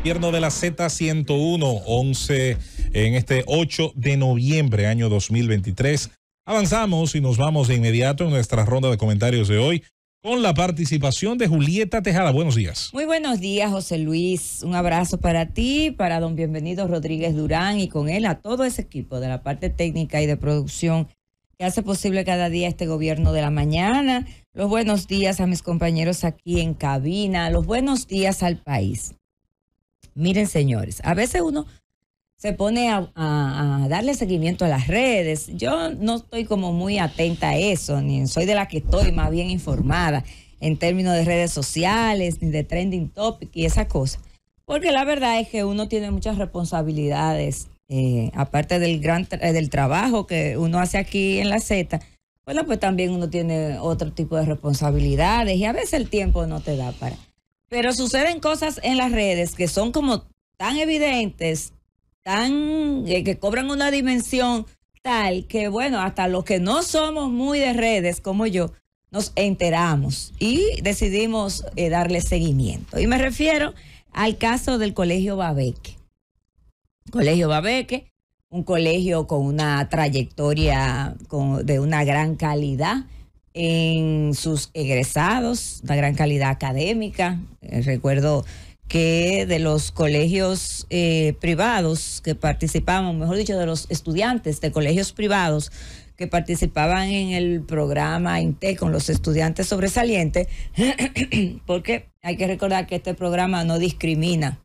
Gobierno de la Z101, 11 en este 8 de noviembre, año 2023. Avanzamos y nos vamos de inmediato en nuestra ronda de comentarios de hoy con la participación de Julieta Tejada. Buenos días. Muy buenos días, José Luis. Un abrazo para ti, para don Bienvenido Rodríguez Durán y con él a todo ese equipo de la parte técnica y de producción que hace posible cada día este gobierno de la mañana. Los buenos días a mis compañeros aquí en cabina. Los buenos días al país. Miren, señores, a veces uno se pone a, darle seguimiento a las redes. Yo no estoy como muy atenta a eso, ni soy de la que estoy más bien informada en términos de redes sociales, ni de trending topic y esas cosas. Porque la verdad es que uno tiene muchas responsabilidades, eh, aparte del gran del trabajo que uno hace aquí en la Z, bueno, pues también uno tiene otro tipo de responsabilidades y a veces el tiempo no te da para pero suceden cosas en las redes que son como tan evidentes, tan eh, que cobran una dimensión tal que bueno, hasta los que no somos muy de redes como yo, nos enteramos y decidimos eh, darle seguimiento. Y me refiero al caso del Colegio Babeque. Colegio Babeque, un colegio con una trayectoria de una gran calidad en sus egresados, la gran calidad académica. Eh, recuerdo que de los colegios eh, privados que participaban, mejor dicho, de los estudiantes de colegios privados que participaban en el programa INTE con los estudiantes sobresalientes, porque hay que recordar que este programa no discrimina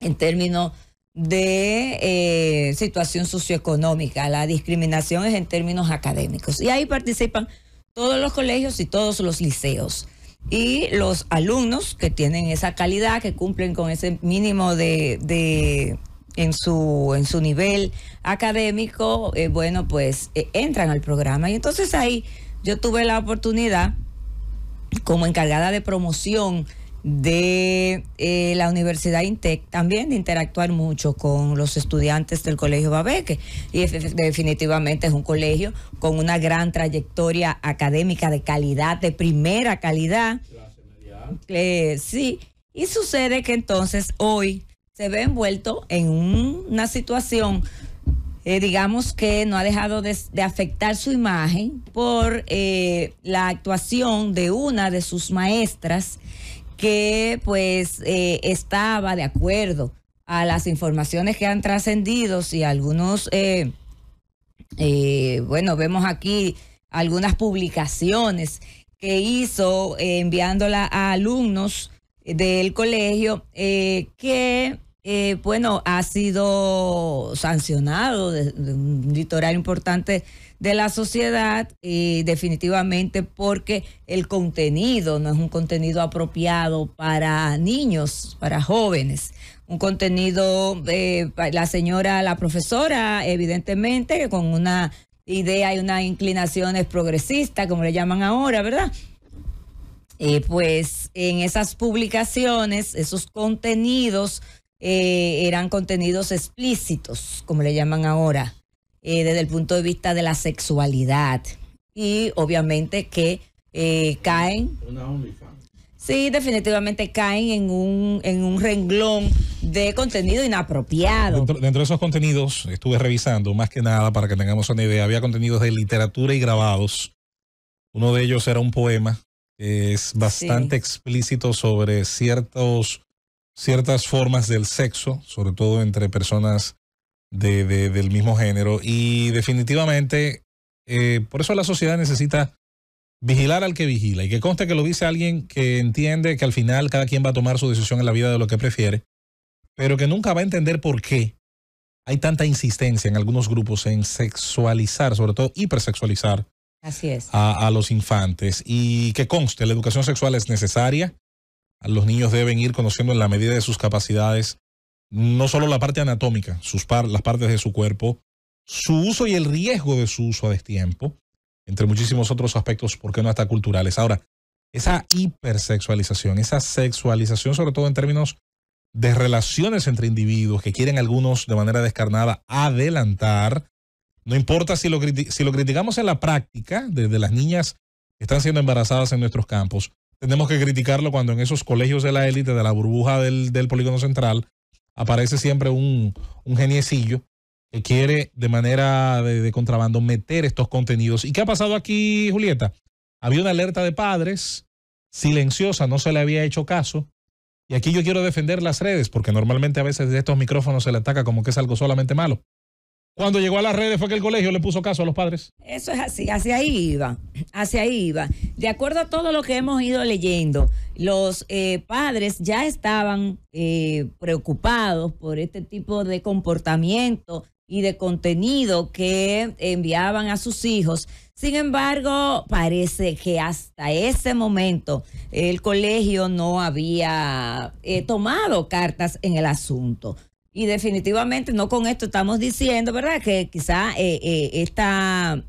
en términos de eh, situación socioeconómica, la discriminación es en términos académicos. Y ahí participan todos los colegios y todos los liceos. Y los alumnos que tienen esa calidad, que cumplen con ese mínimo de, de en su, en su nivel académico, eh, bueno, pues eh, entran al programa. Y entonces ahí yo tuve la oportunidad como encargada de promoción de eh, la Universidad INTEC, también de interactuar mucho con los estudiantes del Colegio Babeque. Y definitivamente es un colegio con una gran trayectoria académica de calidad, de primera calidad. Eh, sí, y sucede que entonces hoy se ve envuelto en una situación eh, digamos que no ha dejado de, afectar su imagen por la actuación de una de sus maestras que pues eh, estaba de acuerdo a las informaciones que han trascendido, y algunos, eh, eh, bueno, vemos aquí algunas publicaciones que hizo enviándola a alumnos del colegio, que eh, bueno, ha sido sancionado de, un litoral importante de la sociedad y eh, definitivamente porque el contenido no es un contenido apropiado para niños, para jóvenes. Un contenido de eh, la señora, la profesora, evidentemente, con una idea y unas inclinaciones progresistas, como le llaman ahora, ¿verdad? pues en esas publicaciones, esos contenidos eh, eran contenidos explícitos, como le llaman ahora, eh, desde el punto de vista de la sexualidad. Y obviamente que eh, caen... Una sí, definitivamente caen en un, renglón de contenido inapropiado. Dentro, de esos contenidos, estuve revisando más que nada para que tengamos una idea, había contenidos de literatura y grabados. Uno de ellos era un poema, es bastante explícito sobre ciertos ciertas formas del sexo, sobre todo entre personas del mismo género. Y definitivamente, eh, por eso la sociedad necesita vigilar al que vigila. Y que conste que lo dice alguien que entiende que al final cada quien va a tomar su decisión en la vida de lo que prefiere, pero que nunca va a entender por qué hay tanta insistencia en algunos grupos en sexualizar, sobre todo hipersexualizar. a los infantes. Y que conste, la educación sexual es necesaria los niños deben ir conociendo en la medida de sus capacidades no solo la parte anatómica, las partes de su cuerpo, su uso y el riesgo de su uso a destiempo, entre muchísimos otros aspectos, por qué no hasta culturales. Ahora, esa hipersexualización, esa sexualización sobre todo en términos de relaciones entre individuos que quieren algunos de manera descarnada adelantar, no importa si lo, si lo criticamos en la práctica, desde las niñas que están siendo embarazadas en nuestros campos, tenemos que criticarlo cuando en esos colegios de la élite, de la burbuja del, polígono central, aparece siempre un, un, geniecillo que quiere de manera de, de, contrabando meter estos contenidos. ¿Y qué ha pasado aquí, Julieta? Había una alerta de padres silenciosa, no se le había hecho caso. Y aquí yo quiero defender las redes, porque normalmente a veces de estos micrófonos se le ataca como que es algo solamente malo. Cuando llegó a las redes fue que el colegio le puso caso a los padres. Eso es así, hacia ahí iba, hacia ahí iba. De acuerdo a todo lo que hemos ido leyendo, los eh, padres ya estaban eh, preocupados por este tipo de comportamiento y de contenido que enviaban a sus hijos. Sin embargo, parece que hasta ese momento el colegio no había eh, tomado cartas en el asunto. Y definitivamente no con esto estamos diciendo, ¿verdad? Que quizá eh, eh, esta,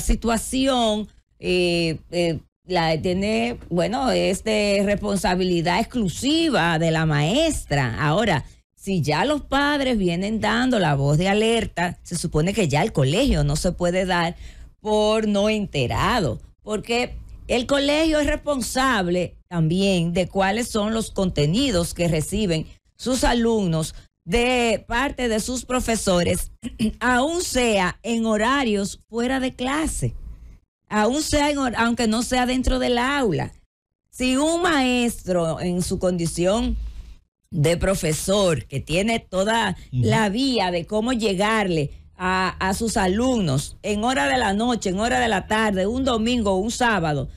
situación eh, la tiene, bueno, es de responsabilidad exclusiva de la maestra. Ahora, si ya los padres vienen dando la voz de alerta, se supone que ya el colegio no se puede dar por no enterado, porque el colegio es responsable también de cuáles son los contenidos que reciben sus alumnos de parte de sus profesores, aún sea en horarios fuera de clase, aún sea en, aunque no sea dentro del aula. Si un maestro en su condición de profesor que tiene toda la vía de cómo llegarle a, a sus alumnos en hora de la noche, en hora de la tarde, un domingo, un sábado,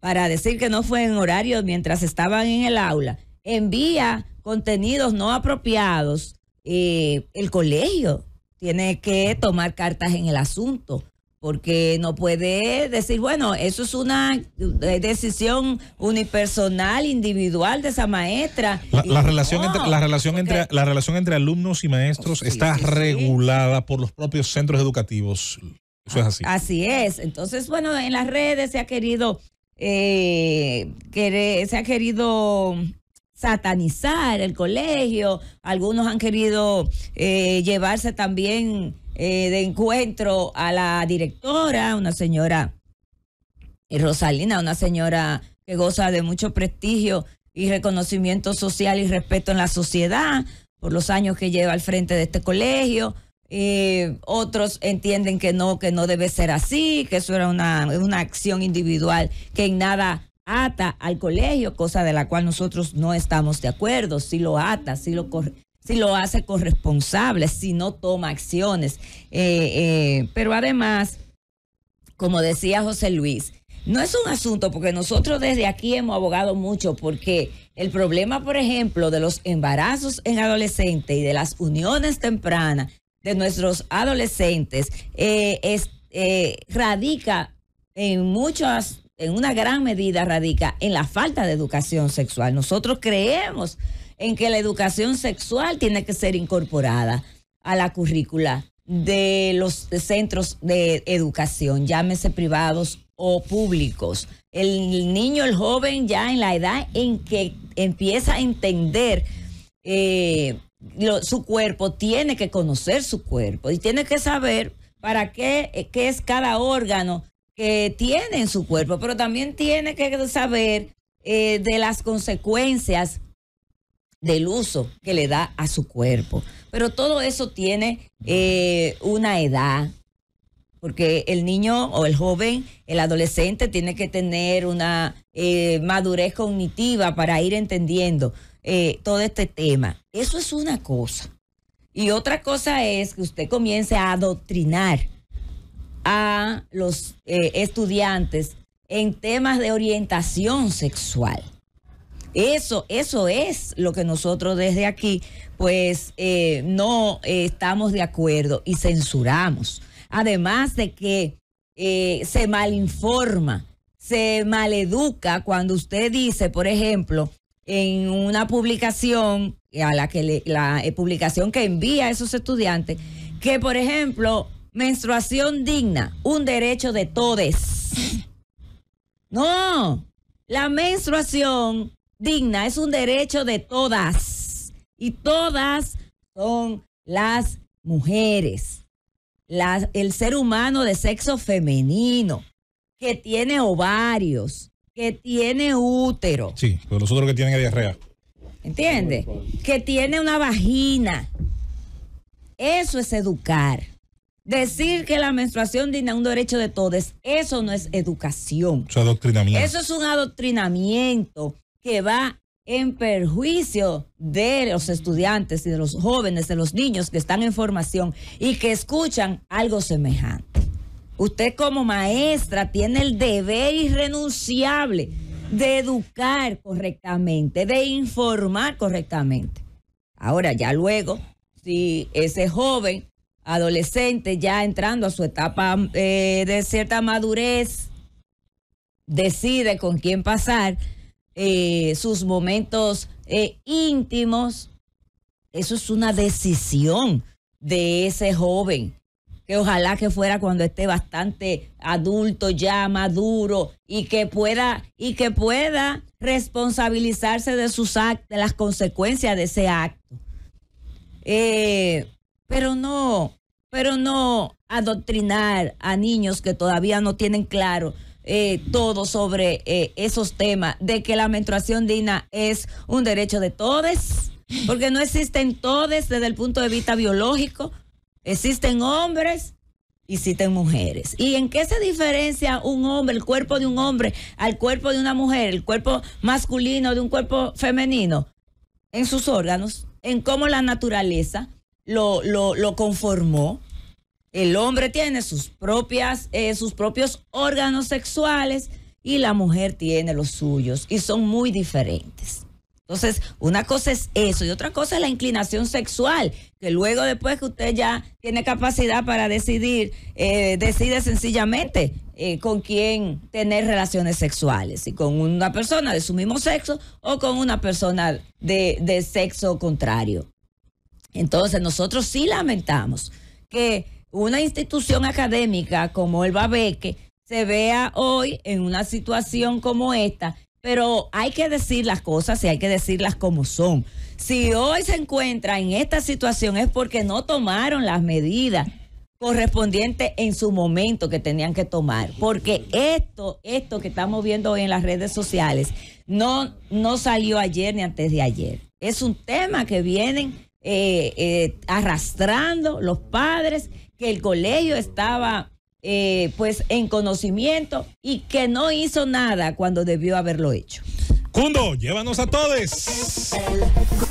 para decir que no fue en horario mientras estaban en el aula, envía contenidos no apropiados, eh, el colegio tiene que tomar cartas en el asunto, porque no puede decir, bueno, eso es una eh, decisión unipersonal, individual de esa maestra. La, relación, entre, la, relación entre, la relación entre alumnos y maestros oh, está regulada por los propios centros educativos. Eso es así. Ah, así es. Entonces, bueno, en las redes se ha querido, eh, se ha querido satanizar el colegio, algunos han querido eh, llevarse también eh, de encuentro a la directora, una señora eh, Rosalina, una señora que goza de mucho prestigio y reconocimiento social y respeto en la sociedad por los años que lleva al frente de este colegio. otros entienden que no, que no debe ser así, que eso era una, una acción individual que en nada ata al colegio, cosa de la cual nosotros no estamos de acuerdo, si lo ata, si lo, si lo hace corresponsable, si no toma acciones. Eh, eh, pero además, como decía José Luis, no es un asunto porque nosotros desde aquí hemos abogado mucho porque el problema, por ejemplo, de los embarazos en adolescentes y de las uniones tempranas de nuestros adolescentes eh, radica en muchas en una gran medida radica en la falta de educación sexual. Nosotros creemos en que la educación sexual tiene que ser incorporada a la currícula de los centros de educación, llámese privados o públicos. El niño, el joven, ya en la edad en que empieza a entender eh, su cuerpo, tiene que conocer su cuerpo y tiene que saber para qué es cada órgano que tiene en su cuerpo, pero también tiene que saber eh, de las consecuencias del uso que le da a su cuerpo. Pero todo eso tiene eh, una edad, porque el niño o el joven, el adolescente, tiene que tener una eh, madurez cognitiva para ir entendiendo todo este tema. Eso es una cosa. Y otra cosa es que usted comience a adoctrinar a los eh, estudiantes en temas de orientación sexual. Eso, eso es lo que nosotros desde aquí, pues, eh, no eh, estamos de acuerdo y censuramos. Además de que se malinforma, se maleduca cuando usted dice, por ejemplo, en una publicación, a la que la publicación que envía a esos estudiantes, que por ejemplo Menstruación digna, un derecho de todes. No, la menstruación digna es un derecho de todas. Y todas son las mujeres. el ser humano de sexo femenino, que tiene ovarios, que tiene útero. Sí, pero los otros que tienen diarrea. ¿Entiendes? Que tiene una vagina. Eso es educar. Decir que la menstruación digna un derecho de todos, eso no es educación. Eso, adoctrinamiento. eso es un adoctrinamiento que va en perjuicio de los estudiantes y de los jóvenes, de los niños que están en formación y que escuchan algo semejante. Usted como maestra tiene el deber irrenunciable de educar correctamente, de informar correctamente. Ahora, ya luego, si ese joven adolescente, ya entrando a su etapa eh, de cierta madurez, decide con quién pasar eh, sus momentos eh, íntimos. Eso es una decisión de ese joven, que ojalá que fuera cuando esté bastante adulto, ya maduro, y que pueda, y que pueda responsabilizarse de sus actos, de las consecuencias de ese acto. Eh, pero no, pero no adoctrinar a niños que todavía no tienen claro eh, todo sobre eh, esos temas de que la menstruación digna es un derecho de todos, porque no existen todos desde el punto de vista biológico, existen hombres. Y existen mujeres. ¿Y en qué se diferencia un hombre, el cuerpo de un hombre, al cuerpo de una mujer, el cuerpo masculino de un cuerpo femenino? En sus órganos, en cómo la naturaleza lo, lo, conformó. El hombre tiene sus, propias, eh, sus propios órganos sexuales y la mujer tiene los suyos y son muy diferentes. Entonces, una cosa es eso y otra cosa es la inclinación sexual, que luego después que usted ya tiene capacidad para decidir, eh, decide sencillamente eh, con quién tener relaciones sexuales, si con una persona de su mismo sexo o con una persona de sexo contrario. Entonces nosotros sí lamentamos que una institución académica como el Babeque se vea hoy en una situación como esta, pero hay que decir las cosas y hay que decirlas como son. Si hoy se encuentra en esta situación es porque no tomaron las medidas correspondientes en su momento que tenían que tomar, porque esto, esto que estamos viendo hoy en las redes sociales no, no salió ayer ni antes de ayer. Es un tema que vienen eh, eh, arrastrando los padres, que el colegio estaba eh, pues en conocimiento y que no hizo nada cuando debió haberlo hecho. Cundo, llévanos a todos.